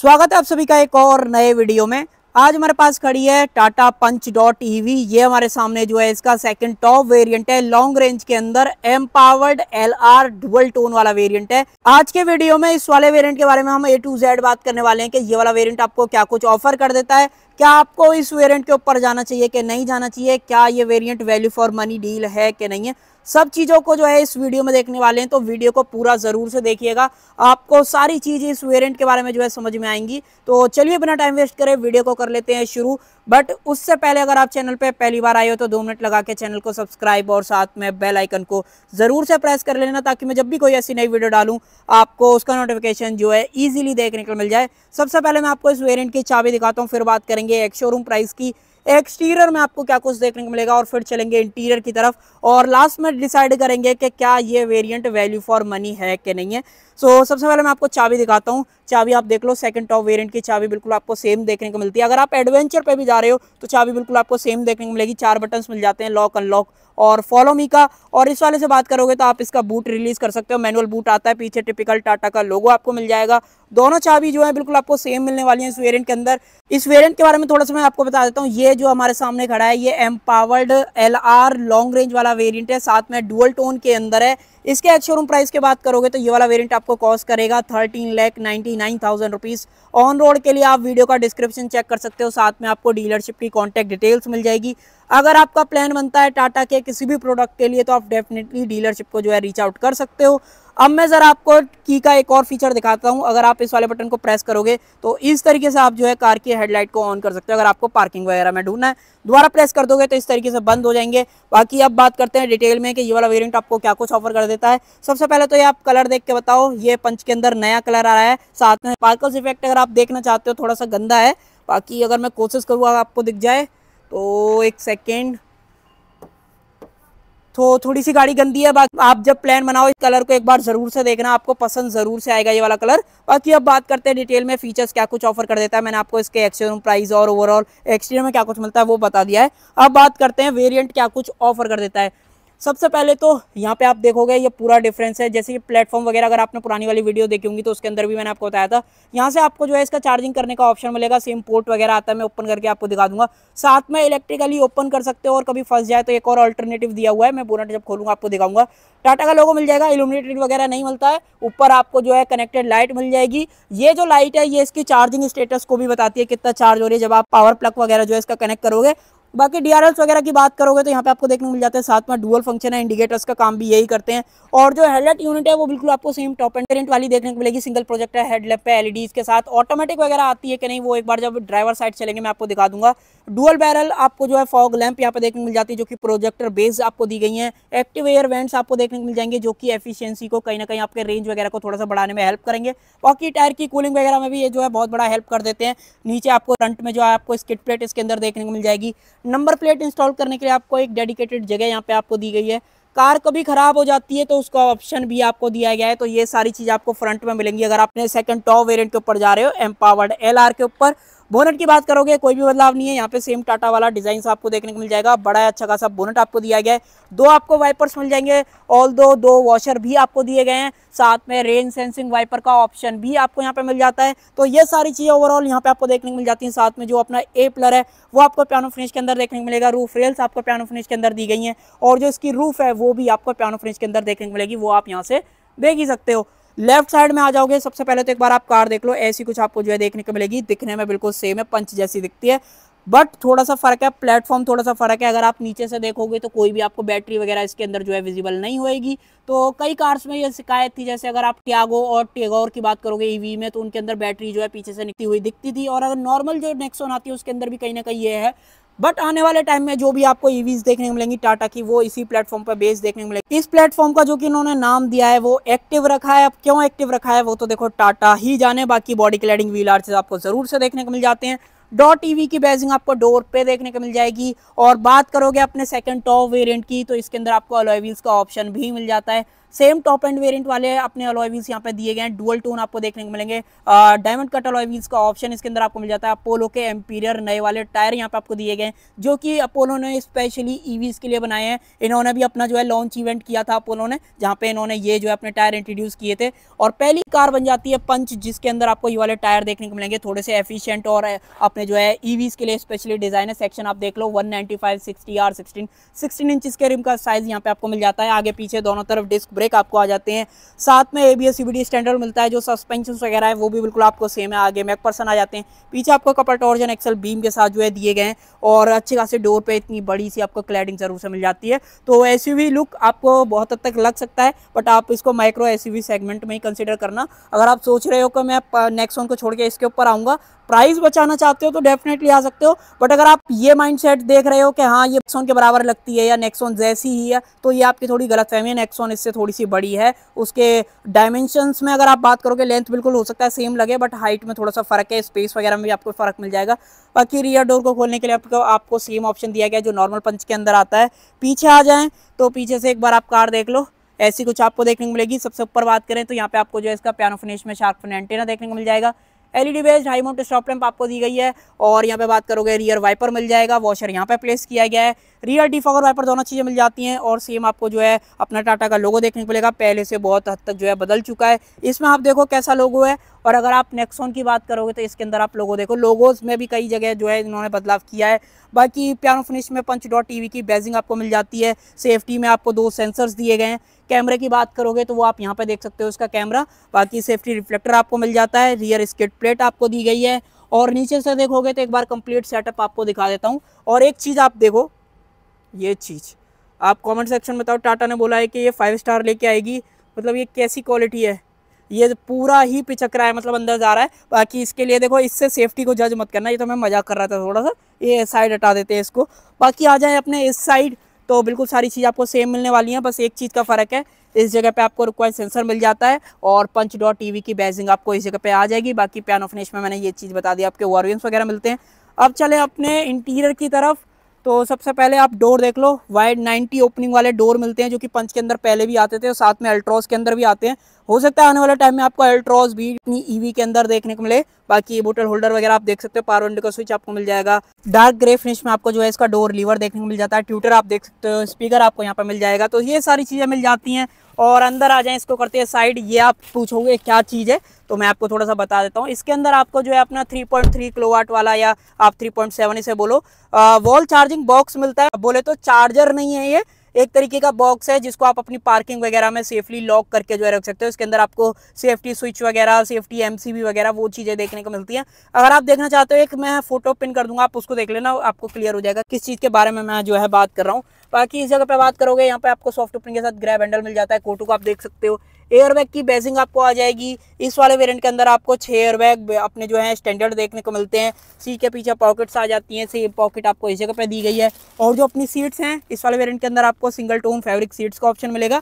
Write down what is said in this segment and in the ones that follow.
स्वागत है आप सभी का एक और नए वीडियो में आज हमारे पास खड़ी है Tata punch dot EV e ये हमारे सामने जो है इसका सेकंड टॉप वेरिएंट है लॉन्ग रेंज के अंदर empowered L R dual tone वाला वेरिएंट है आज के वीडियो में इस वाले वेरिएंट के बारे में हम ए टू जेड बात करने वाले हैं कि ये वाला वेरिएंट आपको क्या कुछ ऑफर कर देता है क्या आपको इस वेरियंट के ऊपर जाना चाहिए कि नहीं जाना चाहिए क्या ये variant value for money deal है कि नहीं है सब चीज़ों को जो है इस वीडियो में देखने वाले हैं तो वीडियो को पूरा ज़रूर से देखिएगा आपको सारी चीज़ें इस वेरियंट के बारे में जो है समझ में आएंगी तो चलिए बिना टाइम वेस्ट करें वीडियो को कर लेते हैं शुरू बट उससे पहले अगर आप चैनल पर पहली बार आए हो तो दो मिनट लगा के चैनल को सब्सक्राइब और साथ में बेल आइकन को ज़रूर से प्रेस कर लेना ताकि मैं जब भी कोई ऐसी नई वीडियो डालूँ आपको उसका नोटिफिकेशन जो है ईजिली देखने को मिल जाए सबसे पहले मैं आपको इस वेरियंट की चाबी दिखाता हूँ फिर बात करेंगे एक शोरूम प्राइस की एक्सटीरियर में आपको क्या कुछ देखने को मिलेगा और फिर चलेंगे इंटीरियर की तरफ और लास्ट में डिसाइड करेंगे कि क्या ये वेरियंट वैल्यू फॉर मनी है कि नहीं है सो so, सबसे पहले मैं आपको चाबी दिखाता हूँ चाबी आप देख लो सेकंड टॉप वेरिएंट की चाबी बिल्कुल आपको सेम देखने को मिलती है अगर आप एडवेंचर पे भी जा रहे हो तो चाबी बिल्कुल आपको सेम देखने को मिलेगी चार बटन्स मिल जाते हैं लॉक अनलॉक और फॉलो मी का और इस वाले से बात करोगे तो आप इसका बूट रिलीज़ कर सकते हो मैनुअल बूट आता है पीछे टिपिकल टाटा का लोगो आपको मिल जाएगा दोनों चाबी जो है बिल्कुल आपको सेम मिलने वाली है इस वेरियंट के अंदर इस वेरियंट के बारे में थोड़ा सा मैं आपको बता देता हूँ ये जो हमारे सामने खड़ा है ये एम्पावर्ड एल लॉन्ग रेंज वाला वेरियंट है साथ में डुअल टोन के अंदर है इसके एक्शोरूम प्राइस की बात करोगे तो ये वाला वेरियंट आपको कॉस्ट करेगा thirteen lakh ninety nine thousand rupees on road के लिए आप वीडियो का डिस्क्रिप्शन चेक कर सकते हो साथ में आपको डीलरशिप की कॉन्टैक्ट डिटेल्स मिल जाएगी अगर आपका प्लान बनता है टाटा के किसी भी प्रोडक्ट के लिए तो आप डेफिनेटली डीलरशिप को जो है रीच आउट कर सकते हो अब मैं ज़रा आपको की का एक और फीचर दिखाता हूँ अगर आप इस वाले बटन को प्रेस करोगे तो इस तरीके से आप जो है कार की हेडलाइट को ऑन कर सकते हो अगर आपको पार्किंग वगैरह में ढूंढना है दोबारा प्रेस कर दोगे तो इस तरीके से बंद हो जाएंगे बाकी अब बात करते हैं डिटेल में कि ये वाला वेरियंट आपको क्या कुछ ऑफर कर देता है सबसे पहले तो ये आप कलर देख के बताओ ये पंच के अंदर नया कलर आ रहा है साथ में पार्कल्स इफेक्ट अगर आप देखना चाहते हो थोड़ा सा गंदा है बाकी अगर मैं कोशिश करूँगा आपको दिख जाए तो एक सेकेंड तो थोड़ी सी गाड़ी गंदी है बाकी आप जब प्लान बनाओ इस कलर को एक बार ज़रूर से देखना आपको पसंद ज़रूर से आएगा ये वाला कलर बाकी अब बात करते हैं डिटेल में फीचर्स क्या कुछ ऑफर कर देता है मैंने आपको इसके एक्सोरूम प्राइस और ओवरऑल एक्सटीरियर में क्या कुछ मिलता है वो बता दिया है अब बात करते हैं वेरियंट क्या कुछ ऑफर कर देता है सबसे पहले तो यहाँ पे आप देखोगे ये पूरा डिफरेंस है जैसे कि प्लेटफॉर्म वगैरह अगर आपने पुरानी वाली वीडियो देखी होंगी तो उसके अंदर भी मैंने आपको बताया था यहाँ से आपको जो है इसका चार्जिंग करने का ऑप्शन मिलेगा सेम पोर्ट वगैरह आता है मैं ओपन करके आपको दिखा दूंगा साथ में इलेक्ट्रिकली ओपन कर सकते हो और कभी फंस जाए तो एक और अल्टरनेटिव दिया हुआ है मैं पूरा जब खोलूंगा आपको दिखाऊंगा टाटा का लोगो मिल जाएगा इल्यूमिनेटेड वगैरह नहीं मिलता है ऊपर आपको जो है कनेक्टेड लाइट मिल जाएगी ये जो लाइट है ये इसकी चार्जिंग स्टेटस को भी बताती है कितना चार्ज हो रही है जब आप पावर प्लग वगैरह जो है इसका कनेक्ट करोगे बाकी डी वगैरह की बात करोगे तो यहाँ पे आपको देखने को मिल जाता है साथ में डुअल फंक्शन है इंडिकेटर्स का काम भी यही करते हैं और जो हेडलाइट यूनिट है वो बिल्कुल आपको सेम टॉप एंड पेरेंट वाली देखने को मिलेगी सिंगल प्रोजेक्टर हेडलैम्प है एलईडीज e के साथ ऑटोमेटिक वगैरह आती है कि नहीं वो एक बार जब ड्राइवर साइड चलेंगे मैं आपको दिखा दूंगा डुअल बैरल आपको जो है फॉग लैंप यहाँ पे देखने को मिल जाती है जो कि प्रोजेक्टर बेस आपको दी गई है एक्टिव एयर वेंट्स आपको देखने को मिल जाएंगे जो कि एफिशियंसी को कहीं ना कहीं आपके रेंज वगैरह को थोड़ा सा बढ़ाने में हेल्प करेंगे बाकी टायर की कूलिंग वगैरह में भी ये जो है बहुत बड़ा हेल्प कर देते हैं नीचे आपको फ्रंट में जो है आपको स्किट प्लेट इसके अंदर देखने को मिल जाएगी नंबर प्लेट इंस्टॉल करने के लिए आपको एक डेडिकेटेड जगह यहाँ पे आपको दी गई है कार कभी खराब हो जाती है तो उसका ऑप्शन भी आपको दिया गया है तो ये सारी चीज़ आपको फ्रंट में मिलेंगी अगर आपने सेकंड टॉप वेरिएंट के ऊपर जा रहे हो एम्पावर्ड एल के ऊपर बोनट की बात करोगे कोई भी बदलाव नहीं है यहाँ पे सेम टाटा वाला डिजाइन आपको देखने को मिल जाएगा बड़ा अच्छा खासा बोनट आपको दिया गया है दो आपको वाइपर्स मिल जाएंगे ऑल दो दो वॉशर भी आपको दिए गए हैं साथ में रेन सेंसिंग वाइपर का ऑप्शन भी आपको यहाँ पे मिल जाता है तो ये सारी चीज़ें ओवरऑल यहाँ पे आपको देखने को मिल जाती हैं साथ में जो अपना ए प्लर है वो आपको प्यानो फिनिश के अंदर देखने को मिलेगा रूफ रेल्स आपको प्यानो फिनिश के अंदर दी गई हैं और जो इसकी रूफ है वो भी आपको प्यानो फिनिश के अंदर देखने को मिलेगी वो आप यहाँ से देख ही सकते हो लेफ्ट साइड में आ जाओगे सबसे पहले तो एक बार आप कार देख लो ऐसी कुछ आपको जो है देखने को मिलेगी दिखने में बिल्कुल सेम है पंच जैसी दिखती है बट थोड़ा सा फर्क है प्लेटफॉर्म थोड़ा सा फर्क है अगर आप नीचे से देखोगे तो कोई भी आपको बैटरी वगैरह इसके अंदर जो है विजिबल नहीं होएगी तो कई कार्स में ये शिकायत थी जैसे अगर आप टियागो और टेगोर की बात करोगे ईवी e में तो उनके अंदर बैटरी जो है पीछे से निकली हुई दिखती थी और अगर नॉर्मल जो नेक्सोन आती है उसके अंदर भी कहीं ना कहीं ये है बट आने वाले टाइम में जो भी आपको ईवीज e देखने को मिलेंगी टाटा की वो इसी प्लेटफॉर्म पर बेस देखने को मिलेगी इस प्लेटफॉर्म का जो कि इन्होंने नाम दिया है वो एक्टिव रखा है अब क्यों एक्टिव रखा है वो तो देखो टाटा ही जाने बाकी बॉडी क्लैडिंग व्हील आर्चेज आपको ज़रूर से देखने को मिल जाते हैं डॉट ईवी e की बेजिंग आपको डोर पे देखने को मिल जाएगी और बात करोगे अपने सेकंड टॉप वेरिएंट की तो इसके अंदर आपको अलॉय व्हील्स का ऑप्शन भी मिल जाता है सेम टॉप एंड वेरिएंट वाले अपने अलॉय व्हील्स यहाँ पे दिए गए हैं डुअल टोन आपको देखने को मिलेंगे डायमंड कट अलॉय व्हील्स का ऑप्शन इसके अंदर आपको मिल जाता है अपोलो के एम्पीरियर नए वाले टायर यहाँ पे आपको दिए गए हैं जो कि अपोलो ने स्पेशली ईवीज e के लिए बनाए हैं इन्होंने भी अपना जो है लॉन्च इवेंट किया था अपोलो ने जहाँ पे इन्होंने ये जो है अपने टायर इंट्रोड्यूस किए थे और पहली कार बन जाती है पंच जिसके अंदर आपको ये वाले टायर देखने को मिलेंगे थोड़े से एफिशियंट और uh, अपने जो है ईवीज e के लिए स्पेशली डिजाइन है सेक्शन आप देख लो one ninety five sixty R sixteen sixteen inch के रिम का साइज यहाँ पे आपको मिल जाता है आगे पीछे दोनों तरफ डिस्क ब्रेक ब्रेक आपको आ जाते हैं साथ में ए बी एस स्टैंडर्ड मिलता है जो सस्पेंशन वगैरह है वो भी बिल्कुल आपको सेम है आगे मैक पर्सन आ जाते हैं पीछे आपको कपड़ टॉर्जन एक्सल बीम के साथ जो है दिए गए हैं और अच्छे खासे डोर पर इतनी बड़ी सी आपको क्लैडिंग ज़रूर से मिल जाती है तो ऐसी लुक आपको बहुत हद तक लग सकता है बट आप इसको माइक्रो एस सेगमेंट में ही कंसिडर करना अगर आप सोच रहे हो कि मैं नेक्सोन को छोड़ के इसके ऊपर आऊँगा प्राइस बचाना चाहते हो तो डेफिनेटली आ सकते हो बट अगर आप ये माइंडसेट देख रहे हो कि हाँ ये नेक्सोन के बराबर लगती है या नेक्सोन जैसी ही है तो ये आपकी थोड़ी गलत फहमी है नेक्सोन इससे थोड़ी थोड़ी सी बड़ी है उसके डायमेंशंस में अगर आप बात करोगे लेंथ बिल्कुल हो सकता है सेम लगे बट हाइट में थोड़ा सा फ़र्क है स्पेस वगैरह में भी आपको फ़र्क मिल जाएगा बाकी रियर डोर को खोलने के लिए आपको आपको सेम ऑप्शन दिया गया जो नॉर्मल पंच के अंदर आता है पीछे आ जाएँ तो पीछे से एक बार आप कार देख लो ऐसी कुछ आपको देखने को मिलेगी सबसे ऊपर बात करें तो यहाँ पे आपको जो है इसका पियानो फिनिश में शार्प फिन एंटेना देखने को मिल जाएगा LED based high mount stop lamp आपको दी गई है और यहाँ पे बात करोगे रियर वाइपर मिल जाएगा वॉशर यहाँ पे प्लेस किया गया है रियर डिफॉगर वाइपर दोनों चीज़ें मिल जाती हैं और सेम आपको जो है अपना टाटा का लोगो देखने को मिलेगा पहले से बहुत हद तक जो है बदल चुका है इसमें आप देखो कैसा लोगो है और अगर आप नेक्सोन की बात करोगे तो इसके अंदर आप लोगो देखो लोगोज में भी कई जगह जो है इन्होंने बदलाव किया है बाकी प्यारो फिनिश में पंच डॉट टी की बेजिंग आपको मिल जाती है सेफ्टी में आपको दो सेंसर्स दिए गए हैं कैमरे की बात करोगे तो वो आप यहाँ पर देख सकते हो उसका कैमरा बाकी सेफ्टी रिफ्लेक्टर आपको मिल जाता है रियर स्किट प्लेट आपको दी गई है और नीचे से देखोगे तो एक बार कंप्लीट सेटअप आपको दिखा देता हूँ और एक चीज़ आप देखो ये चीज़ आप कमेंट सेक्शन बताओ टाटा ने बोला है कि ये फाइव स्टार लेके आएगी मतलब ये कैसी क्वालिटी है ये पूरा ही पिचक रहा है मतलब अंदर जा रहा है बाकी इसके लिए देखो इससे सेफ्टी को जज मत करना ये तो मैं मजाक कर रहा था थोड़ा सा ये साइड हटा देते हैं इसको बाकी आ जाए अपने इस साइड तो बिल्कुल सारी चीज़ आपको सेम मिलने वाली है बस एक चीज़ का फ़र्क है इस जगह पे आपको रिक्वायर्ड सेंसर मिल जाता है और पंच डॉट टी की बैजिंग आपको इस जगह पे आ जाएगी बाकी ऑफ फिनिश में मैंने ये चीज़ बता दी आपके वॉरियंस वगैरह मिलते हैं अब चले अपने इंटीरियर की तरफ तो सबसे पहले आप डोर देख लो वाइड 90 ओपनिंग वाले डोर मिलते हैं जो कि पंच के अंदर पहले भी आते थे और साथ में अल्ट्रॉस के अंदर भी आते हैं हो सकता है आने वाले टाइम में आपको अल्ट्रॉस भी अपनी ईवी e के अंदर देखने को मिले बाकी बोटल होल्डर वगैरह आप देख सकते हो पावर विंडो का स्विच आपको मिल जाएगा डार्क ग्रे फिनिश में आपको जो है इसका डोर लीवर देखने को मिल जाता है ट्यूटर आप देख सकते हो स्पीकर आपको यहाँ पर मिल जाएगा तो ये सारी चीज़ें मिल जाती हैं और अंदर आ जाए इसको करते हैं साइड ये आप पूछोगे क्या चीज़ है तो मैं आपको थोड़ा सा बता देता हूँ इसके अंदर आपको जो है अपना 3.3 किलोवाट वाला या आप 3.7 इसे बोलो वॉल चार्जिंग बॉक्स मिलता है बोले तो चार्जर नहीं है ये एक तरीके का बॉक्स है जिसको आप अपनी पार्किंग वगैरह में सेफली लॉक करके जो है रख सकते हो इसके अंदर आपको सेफ्टी स्विच वगैरह सेफ्टी एम वगैरह वो चीज़ें देखने को मिलती हैं अगर आप देखना चाहते हो एक मैं फोटो पिन कर दूंगा आप उसको देख लेना आपको क्लियर हो जाएगा किस चीज़ के बारे में मैं जो है बात कर रहा हूँ बाकी इस जगह पे बात करोगे यहाँ पे आपको सॉफ्ट ओपन के साथ ग्रैब हैंडल मिल जाता है कोटू को आप देख सकते हो एयरबैग की बेसिंग आपको आ जाएगी इस वाले वेरिएंट के अंदर आपको छः एयरबैग अपने जो है स्टैंडर्ड देखने को मिलते हैं सीट के पीछे पॉकेट्स आ जाती हैं सेम पॉकेट आपको इस जगह पर दी गई है और जो अपनी सीट्स हैं इस वाले वेरियंट के अंदर आपको सिंगल टोन फैब्रिक सीट्स का ऑप्शन मिलेगा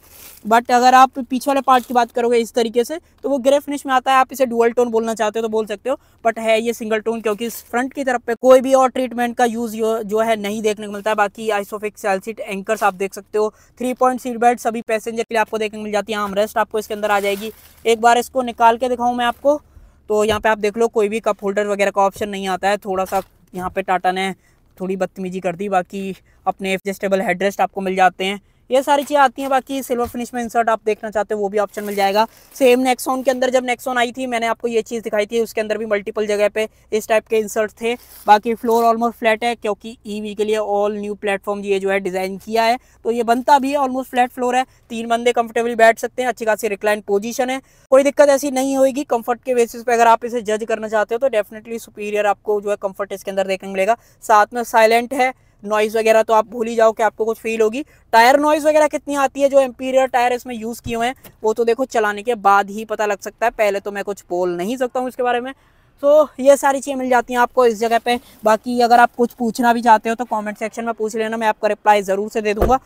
बट अगर आप पीछे वाले पार्ट की बात करोगे इस तरीके से तो वो ग्रे फिनिश में आता है आप इसे डुअल टोन बोलना चाहते हो तो बोल सकते हो बट है ये सिंगल टोन क्योंकि इस फ्रंट की तरफ पे कोई भी और ट्रीटमेंट का यूज़ जो है नहीं देखने को मिलता है बाकी आइसोफिक सेल सीट एंकर्स आप देख सकते हो थ्री पॉइंट सीट बेल्ट सभी पैसेंजर के लिए आपको देखने को मिल जाती है आम रेस्ट आपको इसके अंदर आ जाएगी एक बार इसको निकाल के दिखाऊँ मैं आपको तो यहाँ पे आप देख लो कोई भी कप होल्डर वगैरह का ऑप्शन नहीं आता है थोड़ा सा यहाँ पे टाटा ने थोड़ी बदतमीजी कर दी बाकी अपने एडजस्टेबल हेडरेस्ट आपको मिल जाते हैं ये सारी चीज़ें आती हैं बाकी सिल्वर फिनिश में इंसर्ट आप देखना चाहते हो वो भी ऑप्शन मिल जाएगा सेम नेक्सॉन के अंदर जब नेक्सॉन आई थी मैंने आपको ये चीज़ दिखाई थी उसके अंदर भी मल्टीपल जगह पे इस टाइप के इंसर्ट थे बाकी फ्लोर ऑलमोस्ट फ्लैट है क्योंकि ईवी e के लिए ऑल न्यू प्लेटफॉर्म ये जो है डिज़ाइन किया है तो ये बनता भी है ऑलमोस्ट फ्लैट फ्लोर है तीन बंदे कंफर्टेबली बैठ सकते हैं अच्छी खासी रिक्लाइन पोजिशन है कोई दिक्कत ऐसी नहीं होगी कम्फर्ट के बेसिस पे अगर आप इसे जज करना चाहते हो तो डेफिनेटली सुपीरियर आपको जो है कम्फर्ट इसके अंदर देखने मिलेगा साथ में साइलेंट है नॉइज़ वगैरह तो आप भूल ही जाओ कि आपको कुछ फील होगी टायर नॉइज़ वगैरह कितनी आती है जो एम्पीरियर टायर इसमें यूज़ किए हुए हैं वो तो देखो चलाने के बाद ही पता लग सकता है पहले तो मैं कुछ बोल नहीं सकता हूँ इसके बारे में तो ये सारी चीज़ें मिल जाती हैं आपको इस जगह पे बाकी अगर आप कुछ पूछना भी चाहते हो तो कमेंट सेक्शन में पूछ लेना मैं आपका रिप्लाई ज़रूर से दे दूंगा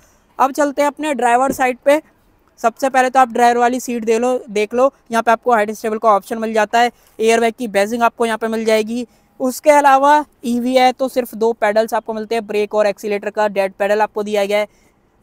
अब चलते हैं अपने ड्राइवर साइड पे सबसे पहले तो आप ड्राइवर वाली सीट दे लो देख लो यहाँ पे आपको हाइट स्टेबल का ऑप्शन मिल जाता है एयर की बेजिंग आपको यहाँ पे मिल जाएगी उसके अलावा ईवी e है तो सिर्फ दो पैडल्स आपको मिलते हैं ब्रेक और एक्सीटर का डेड पैडल आपको दिया गया है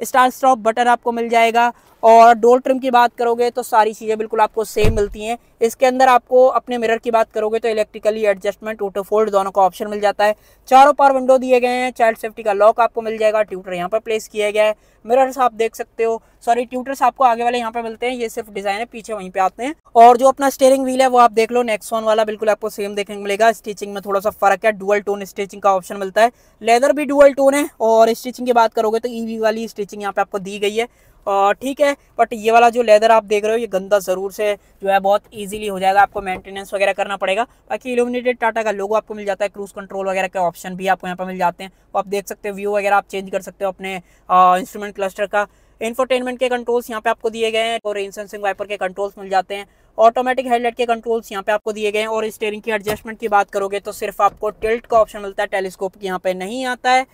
स्टार स्टॉप बटन आपको मिल जाएगा और डोर ट्रिम की बात करोगे तो सारी चीज़ें बिल्कुल आपको सेम मिलती हैं इसके अंदर आपको अपने मिरर की बात करोगे तो इलेक्ट्रिकली एडजस्टमेंट ऑटो फोल्ड दोनों का ऑप्शन मिल जाता है चारों पार विंडो दिए गए हैं चाइल्ड सेफ्टी का लॉक आपको मिल जाएगा ट्यूटर यहाँ पर प्लेस किया गया है मिरर्स आप देख सकते हो सॉरी ट्यूटर्स आपको आगे वाले यहाँ पर मिलते हैं ये सिर्फ डिज़ाइन है पीछे वहीं पर आते हैं और जो अपना स्टेयरिंग व्हील है वो आप देख लो नेक्सोन वाला बिल्कुल आपको सेम देखने को मिलेगा स्टिचिंग में थोड़ा सा फर्क है डुअल टोन स्टिचिंग का ऑप्शन मिलता है लेदर भी डुअल टोन है और स्टिचिंग की बात करोगे तो ई e वाली स्टिचिंग यहाँ पे आपको दी गई है ठीक है बट ये वाला जो लेदर आप देख रहे हो ये गंदा ज़रूर से जो है बहुत ईजिली हो जाएगा आपको मेंटेनेंस वगैरह करना पड़ेगा बाकी इल्यूमिनेटेड टाटा का लोगो आपको मिल जाता है क्रूज कंट्रोल वगैरह के ऑप्शन भी आपको यहाँ पर मिल जाते हैं तो आप देख सकते हो व्यू वगैरह आप चेंज कर सकते हो अपने इंस्ट्रूमेंट क्लस्टर का इन्फोटेनमेंट के कंट्रोल्स यहाँ पे आपको दिए गए हैं और इंसेंसिंग वाइपर के कंट्रोल्स मिल जाते हैं ऑटोमेटिक हेडलाइट के कंट्रोल्स यहाँ पे आपको दिए गए हैं और स्टेयरिंग की एडजस्टमेंट की बात करोगे तो सिर्फ आपको टिल्ट का ऑप्शन मिलता है टेलीस्कोप यहाँ पे नहीं आता है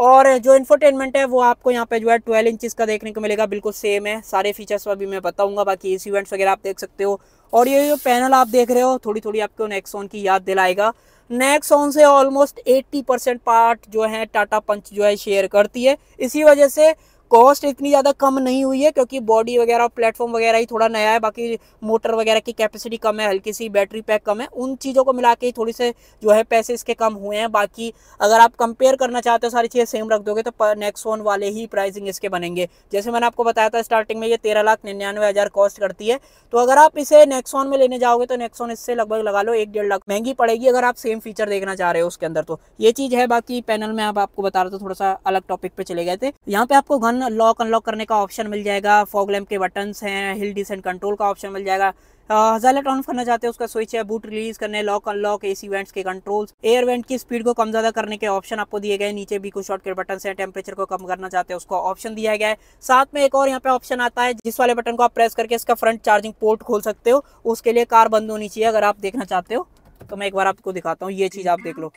और जो इन्फोटेनमेंट है वो आपको यहाँ पे जो है ट्वेल्व इंचज़ का देखने को मिलेगा बिल्कुल सेम है सारे फीचर्स अभी मैं बताऊँगा बाकी एसी इवेंट्स वगैरह आप देख सकते हो और ये जो पैनल आप देख रहे हो थोड़ी थोड़ी आपको नेक्सॉन की याद दिलाएगा नेक्सॉन से ऑलमोस्ट 80 परसेंट पार्ट जो है टाटा पंच जो है शेयर करती है इसी वजह से कॉस्ट इतनी ज़्यादा कम नहीं हुई है क्योंकि बॉडी वगैरह प्लेटफॉर्म वगैरह ही थोड़ा नया है बाकी मोटर वगैरह की कैपेसिटी कम है हल्की सी बैटरी पैक कम है उन चीज़ों को मिला के ही थोड़ी से जो है पैसे इसके कम हुए हैं बाकी अगर आप कंपेयर करना चाहते हो सारी चीज़ें सेम रख दोगे तो नेक्सोन वाले ही प्राइसिंग इसके बनेंगे जैसे मैंने आपको बताया था स्टार्टिंग में ये तेरह लाख निन्यानवे हज़ार कॉस्ट करती है तो अगर आप इसे नेक्सोन में लेने जाओगे तो नेक्सोन इससे लगभग लगा लो एक डेढ़ लाख महंगी पड़ेगी अगर आप सेम फीचर देखना चाह रहे हो उसके अंदर तो ये चीज़ है बाकी पैनल में आप आपको बता रहे थे थोड़ा सा अलग टॉपिक पे चले गए थे यहाँ पे आपको गन लॉक अनलॉक करने का ऑप्शन मिल जाएगा फॉग लैम्प के बटन्स हैं हिल डिसेंट कंट्रोल का ऑप्शन मिल जाएगा हजाइलेट ऑन करना चाहते हैं उसका स्विच है बूट रिलीज करने लॉक अनलॉक एसी वेंट्स के कंट्रोल्स एयर वेंट की स्पीड को कम ज़्यादा करने के ऑप्शन आपको दिए गए नीचे भी कुछ शॉर्टकट बटन है टेम्परेचर को कम करना चाहते हैं उसको ऑप्शन दिया गया है साथ में एक और यहाँ पे ऑप्शन आता है जिस वाले बटन को आप प्रेस करके इसका फ्रंट चार्जिंग पोर्ट खोल सकते हो उसके लिए कार बंद होनी चाहिए अगर आप देखना चाहते हो तो मैं एक बार आपको दिखाता हूँ ये चीज आप देख लो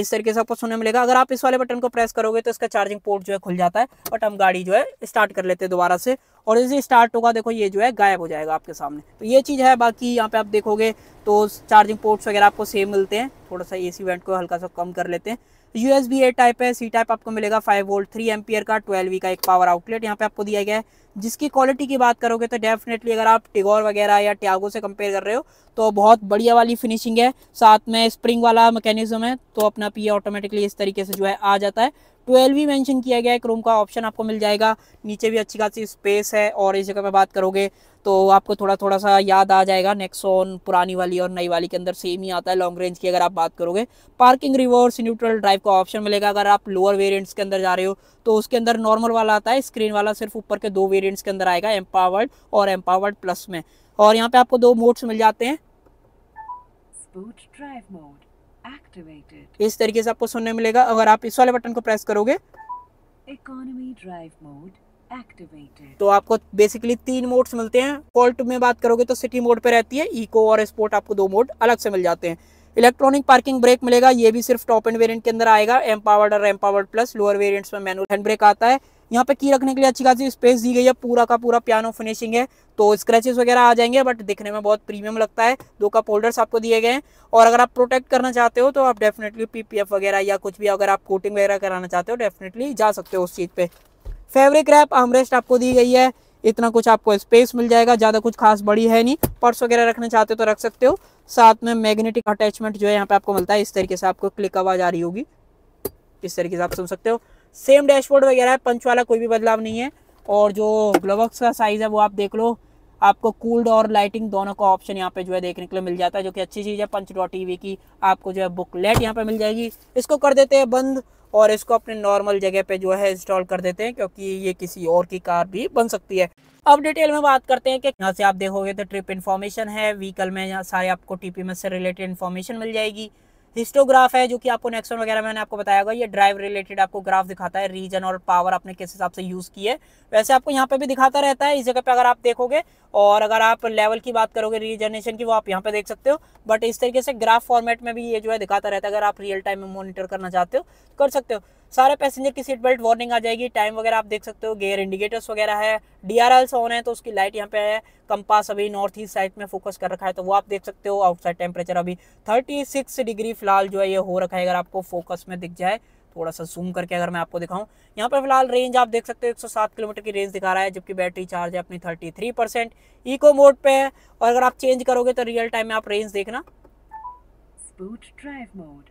इस तरीके से आपको सुनने मिलेगा अगर आप इस वाले बटन को प्रेस करोगे तो इसका चार्जिंग पोर्ट जो है खुल जाता है बट हम गाड़ी जो है स्टार्ट कर लेते हैं दोबारा से और इसे स्टार्ट होगा देखो ये जो है गायब हो जाएगा आपके सामने तो ये चीज़ है बाकी यहाँ पे आप देखोगे तो चार्जिंग पोर्ट्स वगैरह आपको सेम मिलते हैं थोड़ा सा ए सी वेंट को हल्का सा कम कर लेते हैं U S B A type है सी टाइप आपको मिलेगा फाइव वोल्ट थ्री एम्पियर का ट्वेल्व का एक पावर आउटलेट यहाँ पे आपको दिया गया है जिसकी क्वालिटी की बात करोगे तो डेफिनेटली अगर आप टिगोर वगैरह या टियागो से कंपेयर कर रहे हो तो बहुत बढ़िया वाली फिनिशिंग है साथ में स्प्रिंग वाला मैकेनिज्म है तो अपना पी ऑटोमेटिकली इस तरीके से जो है आ जाता है ट्वेल्व भी मैंशन किया गया है क्रोम का ऑप्शन आपको मिल जाएगा नीचे भी अच्छी खासी स्पेस है और इस जगह पर बात करोगे तो आपको थोड़ा थोड़ा सा याद आ जाएगा नेक्सोन पुरानी वाली और नई वाली के अंदर सेम ही आता है लॉन्ग रेंज की अगर आप बात करोगे पार्किंग रिवर्स न्यूट्रल ड्राइव का ऑप्शन मिलेगा अगर आप लोअर वेरियंट्स के अंदर जा रहे हो तो उसके अंदर नॉर्मल वाला आता है स्क्रीन वाला सिर्फ ऊपर के दो वेरियंट्स के अंदर आएगा एम्पावर्ड और एम्पावर्ड प्लस में और यहाँ पे आपको दो मोड्स मिल जाते हैं इस तरीके से आपको सुनने मिलेगा अगर आप इस वाले बटन को प्रेस करोगे ड्राइव मोड एक्टिवेटेड तो आपको बेसिकली तीन मोड्स मिलते हैं फॉल्ट में बात करोगे तो सिटी मोड पे रहती है इको और स्पोर्ट आपको दो मोड अलग से मिल जाते हैं इलेक्ट्रॉनिक पार्किंग ब्रेक मिलेगा ये भी सिर्फ टॉप एंड वेरियंट के अंदर आएगा एम पावर्ड और empowered plus lower variants में मैनुअल हैंड ब्रेक आता है यहाँ पे की रखने के लिए अच्छी खासी स्पेस दी गई है पूरा का पूरा पियानो फिनिशिंग है तो स्क्रैचेस वगैरह आ जाएंगे बट दिखने में बहुत प्रीमियम लगता है दो का पोल्डर्स आपको दिए गए हैं और अगर आप प्रोटेक्ट करना चाहते हो तो आप डेफिनेटली पीपीएफ वगैरह या कुछ भी अगर आप कोटिंग वगैरह कराना चाहते हो डेफिनेटली जा सकते हो उस चीज़ पे फेब्रिक रैप आमरेस्ट आपको दी गई है इतना कुछ आपको स्पेस मिल जाएगा ज़्यादा कुछ खास बड़ी है नहीं पर्स वगैरह रखना चाहते हो तो रख सकते हो साथ में मैग्नेटिक अटैचमेंट जो है यहाँ पे आपको मिलता है इस तरीके से आपको क्लिक आवाज़ आ रही होगी इस तरीके से आप सुन सकते हो सेम डैशबोर्ड वगैरह है पंच वाला कोई भी बदलाव नहीं है और जो ग्लोवक्स का साइज़ है वो आप देख लो आपको कूल्ड और लाइटिंग दोनों का ऑप्शन यहाँ पे जो है देखने के लिए मिल जाता है जो कि अच्छी चीज़ है पंच डॉट टी की आपको जो है बुकलेट यहाँ पे मिल जाएगी इसको कर देते हैं बंद और इसको अपने नॉर्मल जगह पे जो है इंस्टॉल कर देते हैं क्योंकि ये किसी और की कार भी बन सकती है अब डिटेल में बात करते हैं कि यहाँ से आप देखोगे तो ट्रिप इन्फॉर्मेशन है व्हीकल में सारे आपको टीपीएमएस से रिलेटेड इन्फॉर्मेशन मिल जाएगी हिस्टोग्राफ है जो कि आपको नेक्सन वगैरह मैंने आपको बताया होगा ये ड्राइव रिलेटेड आपको ग्राफ दिखाता है रीजन और पावर आपने किस हिसाब से यूज़ की है वैसे आपको यहाँ पे भी दिखाता रहता है इस जगह पे अगर आप देखोगे और अगर आप लेवल की बात करोगे रीजनरेशन की वो आप यहाँ पे देख सकते हो बट इस तरीके से ग्राफ फॉर्मेट में भी ये जो है दिखाता रहता है अगर आप रियल टाइम में मोनिटर करना चाहते हो कर सकते हो सारे पैसेंजर की सीट बेल्ट वार्निंग आ जाएगी टाइम वगैरह आप देख सकते हो गेयर इंडिकेटर्स वगैरह है डी आर एल्स ऑन है तो उसकी लाइट यहाँ पे है कंपास अभी नॉर्थ ईस्ट साइड में फोकस कर रखा है तो वो आप देख सकते हो आउटसाइड टेम्परेचर अभी 36 डिग्री फिलहाल जो है ये हो रखा है अगर आपको फोकस में दिख जाए थोड़ा सा जूम करके अगर मैं आपको दिखाऊं यहाँ पर फिलहाल रेंज आप देख सकते हो 107 किलोमीटर की रेंज दिखा रहा है जबकि बैटरी चार्ज है अपनी 33 परसेंट इको मोड पे है और अगर आप चेंज करोगे तो रियल टाइम में आप रेंज देखना स्पूट ड्राइव मोड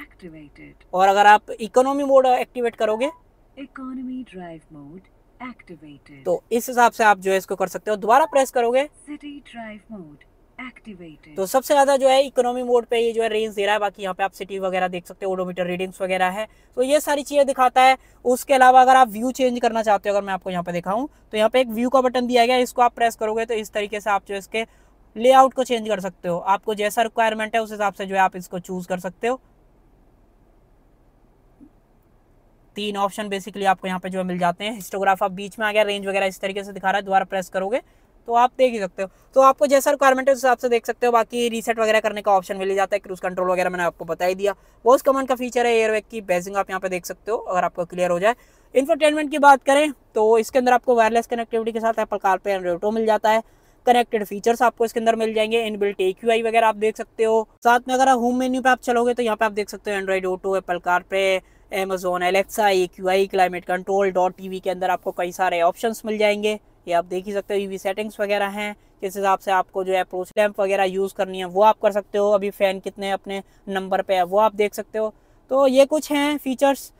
activated. और अगर आप इकोनॉमी मोड एक्टिवेट करोगे इकोनॉमी ड्राइव मोड एक्टिवेटेड तो इस हिसाब से आप जो है इसको कर सकते हो दोबारा प्रेस करोगे सिटी ड्राइव मोड एक्टिवेटेड तो सबसे ज्यादा जो है इकोनॉमी मोड पे ये जो है रेंज दे रहा है बाकी यहाँ पे आप सिटी वगैरह देख सकते हो ओडोमीटर रीडिंग्स वगैरह है तो ये सारी चीजें दिखाता है उसके अलावा अगर आप व्यू चेंज करना चाहते हो अगर मैं आपको यहाँ पे दिखाऊं तो यहाँ पे एक व्यू का बटन दिया गया इसको आप प्रेस करोगे तो इस तरीके से आप जो इसके लेआउट को चेंज कर सकते हो आपको जैसा रिक्वायरमेंट है उस हिसाब से जो है आप इसको चूज कर सकते हो तीन ऑप्शन बेसिकली आपको यहाँ पे जो है मिल जाते हैं हिस्टोग्राफ आप बीच में आ गया रेंज वगैरह इस तरीके से दिखा रहा है दोबारा प्रेस करोगे तो आप देख ही सकते हो तो आपको जैसा रिक्वायरमेंट है उस हिसाब से देख सकते हो बाकी रीसेट वगैरह करने का ऑप्शन मिल जाता है क्रूज कंट्रोल वगैरह मैंने आपको बता ही दिया बहुत कमन का फीचर है एयरवेक की बेजिंग आप यहाँ पे देख सकते हो अगर आपको क्लियर हो जाए इंफरटेनमेंट की बात करें तो इसके अंदर आपको वायरलेस कनेक्टिविटी के साथ एप्पल कार पे एंड्रोटो मिल जाता है कनेक्टेड फीचर्स आपको इसके अंदर मिल जाएंगे इनबिल्ट ए वगैरह आप देख सकते हो साथ में अगर होम मेन्यू पे आप चलोगे तो यहाँ पे आप देख सकते हो Android Auto Apple CarPlay Amazon Alexa A Q I climate control dot T V के अंदर आपको कई सारे ऑप्शंस मिल जाएंगे ये आप देख ही सकते हो ईवी सेटिंग्स वगैरह हैं किस हिसाब से आपको जो है प्रोस लैम्प वगैरह यूज़ करनी है वो आप कर सकते हो अभी फ़ैन कितने अपने नंबर पे है वो आप देख सकते हो तो ये कुछ हैं फीचर्स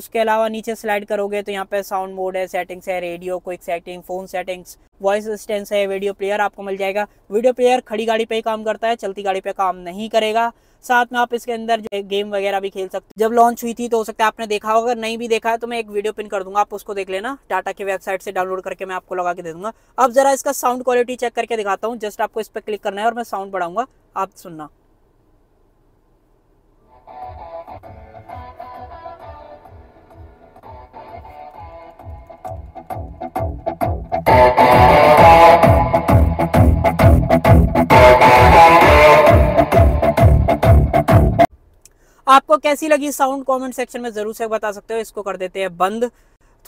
उसके अलावा नीचे स्लाइड करोगे तो यहाँ पे साउंड मोड है सेटिंग्स है radio quick setting phone settings voice assistance है वीडियो प्लेयर आपको मिल जाएगा वीडियो प्लेयर खड़ी गाड़ी पे ही काम करता है चलती गाड़ी पे काम नहीं करेगा साथ में आप इसके अंदर जो गेम वगैरह भी खेल सकते जब लॉन्च हुई थी तो हो सकता है आपने देखा होगा अगर नहीं भी देखा है तो मैं एक वीडियो पिन कर दूंगा आप उसको देख लेना टाटा की वेबसाइट से डाउनलोड करके मैं आपको लगा के दे दूंगा अब जरा इसका साउंड क्वालिटी चेक करके दिखाता हूँ जस्ट आपको इस पर क्लिक करना है और मैं साउंड बढ़ाऊंगा आप सुनना आपको कैसी लगी साउंड कमेंट सेक्शन में ज़रूर से बता सकते हो इसको कर देते हैं बंद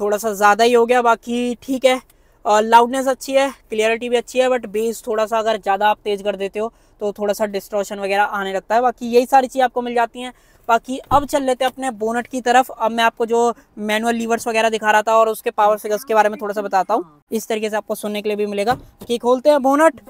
थोड़ा सा ज़्यादा ही हो गया बाकी ठीक है लाउडनेस अच्छी है क्लियरिटी भी अच्छी है बट बेस थोड़ा सा अगर ज़्यादा आप तेज़ कर देते हो तो थोड़ा सा डिस्ट्रोशन वगैरह आने लगता है बाकी यही सारी चीज़ आपको मिल जाती हैं बाकी अब चल लेते हैं अपने बोनट की तरफ अब मैं आपको जो मैनुअल लीवर्स वगैरह दिखा रहा था और उसके पावर फिगर्स के बारे में थोड़ा सा बताता हूँ इस तरीके से आपको सुनने के लिए भी मिलेगा कि खोलते हैं बोनट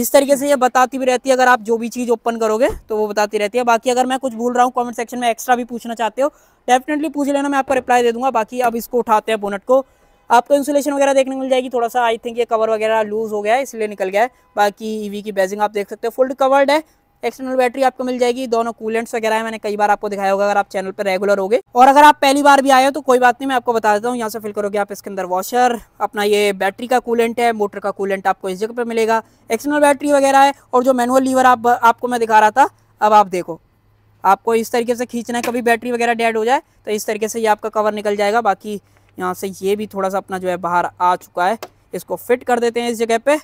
इस तरीके से ये बताती भी रहती है अगर आप जो भी चीज़ ओपन करोगे तो वो बताती रहती है बाकी अगर मैं कुछ भूल रहा हूँ कमेंट सेक्शन में एक्स्ट्रा भी पूछना चाहते हो डेफिनेटली पूछ लेना मैं आपको रिप्लाई दे दूंगा बाकी अब इसको उठाते हैं बोनट को आपको इंसुलेशन वगैरह देखने मिल जाएगी थोड़ा सा आई थिंक ये कवर वगैरह लूज हो गया है इसलिए निकल गया है बाकी ईवी की बेजिंग आप देख सकते हो फुल्ड कवर्ड है एक्सटर्नल बैटरी आपको मिल जाएगी दोनों कूलेंट्स वगैरह है मैंने कई बार आपको दिखाया होगा अगर आप चैनल पर रेगुलर हो गए और अगर आप पहली बार भी आए हो तो कोई बात नहीं मैं आपको बता देता हूँ यहाँ से फिल करोगे आप इसके अंदर वॉशर अपना ये बैटरी का कूलेंट है मोटर का कूलेंट आपको इस जगह पर मिलेगा एक्सटर्नल बैटरी वगैरह है और जो मैनुअल लीवर आप आपको मैं दिखा रहा था अब आप देखो आपको इस तरीके से खींचना है कभी बैटरी वगैरह डेड हो जाए तो इस तरीके से ये आपका कवर निकल जाएगा बाकी यहाँ से ये भी थोड़ा सा अपना जो है बाहर आ चुका है इसको फिट कर देते हैं इस जगह पे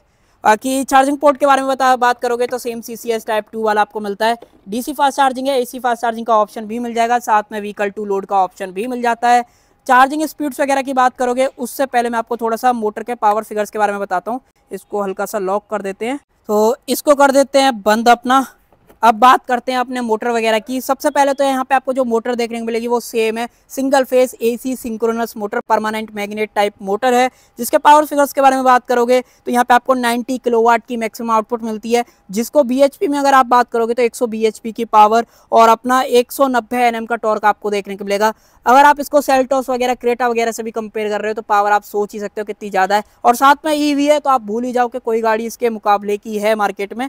बाकी चार्जिंग पोर्ट के बारे में बता बात करोगे तो same C C S type two वाला आपको मिलता है डीसी फास्ट चार्जिंग है एसी फास्ट चार्जिंग का ऑप्शन भी मिल जाएगा साथ में व्हीकल टू लोड का ऑप्शन भी मिल जाता है चार्जिंग स्पीड्स वगैरह की बात करोगे उससे पहले मैं आपको थोड़ा सा मोटर के पावर फिगर्स के बारे में बताता हूँ इसको हल्का सा लॉक कर देते हैं तो इसको कर देते हैं बंद अपना अब बात करते हैं अपने मोटर वगैरह की सबसे पहले तो यहाँ पे आपको जो मोटर देखने को मिलेगी वो सेम है single phase AC synchronous motor permanent magnet type motor है जिसके पावर फिगर्स के बारे में बात करोगे तो यहाँ पे आपको 90 किलोवाट की मैक्सिमम आउटपुट मिलती है जिसको बी में अगर आप बात करोगे तो एक सौ की पावर और अपना एक सौ का टॉर्क आपको देखने को मिलेगा अगर आप इसको सेल्टॉस वगैरह क्रेटा वगैरह से भी कंपेयर कर रहे हो तो पावर आप सोच ही सकते हो कितनी ज़्यादा है और साथ में ई e है तो आप भूल ही जाओ कि कोई गाड़ी इसके मुकाबले की है मार्केट में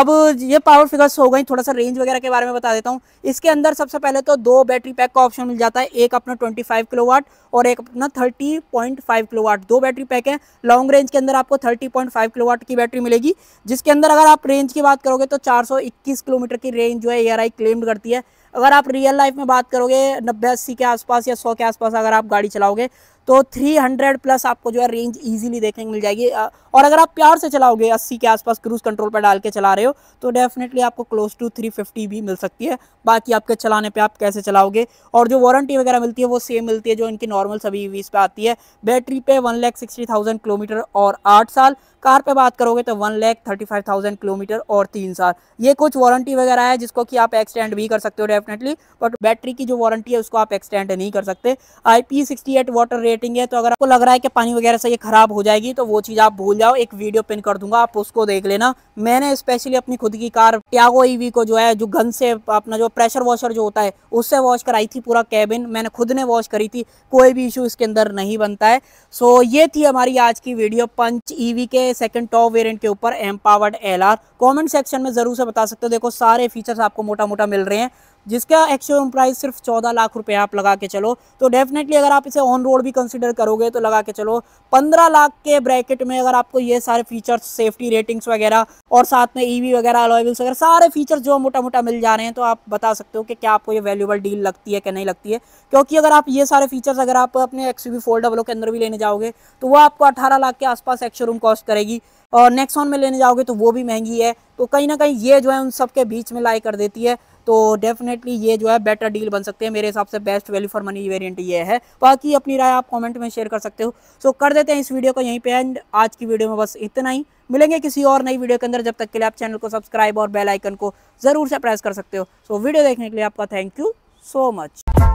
अब ये पावर फिगर्स हो हो गई थोड़ा सा रेंज वगैरह के बारे में बता देता हूँ इसके अंदर सबसे पहले तो दो बैटरी पैक का ऑप्शन मिल जाता है एक अपना 25 किलोवाट और एक अपना 30.5 किलोवाट दो बैटरी पैक है लॉन्ग रेंज के अंदर आपको 30.5 किलोवाट की बैटरी मिलेगी जिसके अंदर अगर आप रेंज की बात करोगे तो चार किलोमीटर की रेंज जो है ए क्लेम्ड करती है अगर आप रियल लाइफ में बात करोगे नब्बे अस्सी के आसपास या सौ के आसपास अगर आप गाड़ी चलाओगे तो 300 प्लस आपको जो है रेंज इजीली देखने को मिल जाएगी और अगर आप प्यार से चलाओगे 80 के आसपास क्रूज कंट्रोल पर डाल के चला रहे हो तो डेफिनेटली आपको क्लोज टू 350 भी मिल सकती है बाकी आपके चलाने पे आप कैसे चलाओगे और जो वारंटी वगैरह मिलती है वो सेम मिलती है जो इनकी नॉर्मल सभी वीज पे आती है बैटरी पे वन किलोमीटर और आठ साल कार पे बात करोगे तो one lakh thirty five thousand kilometre और तीन साल ये कुछ वारंटी वगैरह है जिसको कि आप एक्सटेंड भी कर सकते हो डेफिनेटली बट बैटरी की जो वारंटी है उसको आप एक्सटेंड नहीं कर सकते I P sixty eight water rating है तो अगर आपको लग रहा है कि पानी वगैरह से ये खराब हो जाएगी तो वो चीज़ आप भूल जाओ एक वीडियो पिन कर दूंगा आप उसको देख लेना मैंने स्पेशली अपनी खुद की कार ट्यागो ईवी e को जो है जो गन से अपना जो प्रेशर वॉशर जो होता है उससे वॉश कराई थी पूरा कैबिन मैंने खुद ने वॉश करी थी कोई भी इशू इसके अंदर नहीं बनता है सो so, ये थी हमारी आज की वीडियो पंच ईवी के सेकंड टॉप वेरिएंट के ऊपर empowered L R comment section में ज़रूर से बता सकते हो देखो सारे फीचर्स आपको मोटा मोटा मिल रहे हैं जिसका एक्शन प्राइस सिर्फ चौदह लाख रुपए आप लगा के चलो तो डेफिनेटली अगर आप इसे ऑन रोड भी कंसिडर करोगे तो लगा के चलो पंद्रह लाख के ब्रैकेट में अगर आपको ये सारे फीचर्स सेफ्टी रेटिंग्स वगैरह और साथ में ईवी e वगैरह अलॉयल्स वगैरह सारे फीचर्स जो मोटा मोटा मिल जा रहे हैं तो आप बता सकते हो कि क्या आपको ये वैल्यूबल डील लगती है कि नहीं लगती है क्योंकि अगर आप ये सारे फीचर्स अगर आप अपने एक्स यू के अंदर भी लेने जाओगे तो वो आपको अठारह लाख के आसपास एक्स शोरूम कॉस्ट करेगी और नेक्सॉन में लेने जाओगे तो वो भी महंगी है तो कहीं ना कहीं ये जो है उन सबके बीच में लाई कर देती है तो डेफिनेटली ये जो है बेटर डील बन सकते हैं मेरे हिसाब से best value for money variant ये है बाकी अपनी राय आप कमेंट में शेयर कर सकते हो सो so, कर देते हैं इस वीडियो को यहीं पे एंड आज की वीडियो में बस इतना ही मिलेंगे किसी और नई वीडियो के अंदर जब तक के लिए आप चैनल को सब्सक्राइब और बेलाइकन को ज़रूर से प्रेस कर सकते हो सो so, वीडियो देखने के लिए आपका थैंक यू सो मच